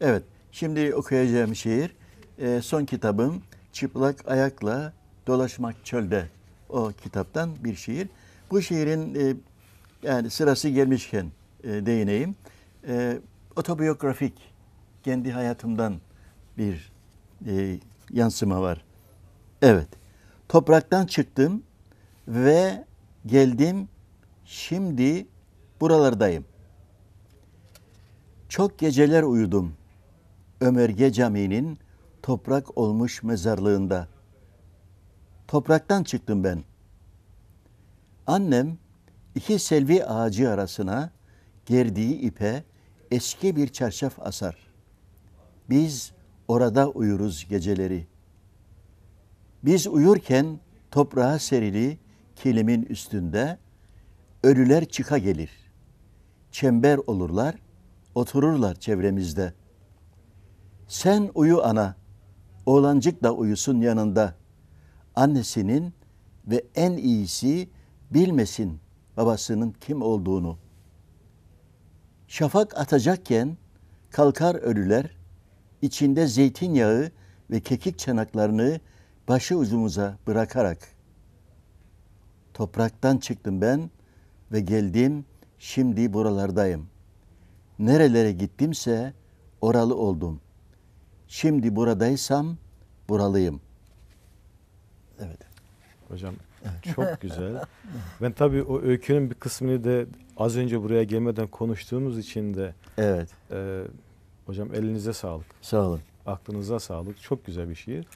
Evet, şimdi okuyacağım şiir e, son kitabım Çıplak Ayakla Dolaşmak Çölde o kitaptan bir şiir. Bu şiirin e, yani sırası gelmişken e, değineyim. E, otobiyografik kendi hayatımdan bir e, yansıma var. Evet. Topraktan çıktım ve geldim şimdi buralardayım. Çok geceler uyudum Ömerge Camii'nin toprak olmuş mezarlığında. Topraktan çıktım ben. Annem iki selvi ağacı arasına gerdiği ipe eski bir çarşaf asar. Biz orada uyuruz geceleri. Biz uyurken toprağa serili kilimin üstünde ölüler çıka gelir. Çember olurlar, otururlar çevremizde.'' Sen uyu ana, oğlancık da uyusun yanında. Annesinin ve en iyisi bilmesin babasının kim olduğunu. Şafak atacakken kalkar ölüler, içinde zeytinyağı ve kekik çanaklarını başı uzumuza bırakarak. Topraktan çıktım ben ve geldim şimdi buralardayım. Nerelere gittimse oralı oldum. Şimdi buradaysam buralıyım. Evet. Hocam çok güzel. Ben tabii o öykünün bir kısmını da az önce buraya gelmeden konuştuğumuz için de Evet. e, hocam elinize sağlık. Sağ olun. Aklınıza sağlık. Çok güzel bir şiir.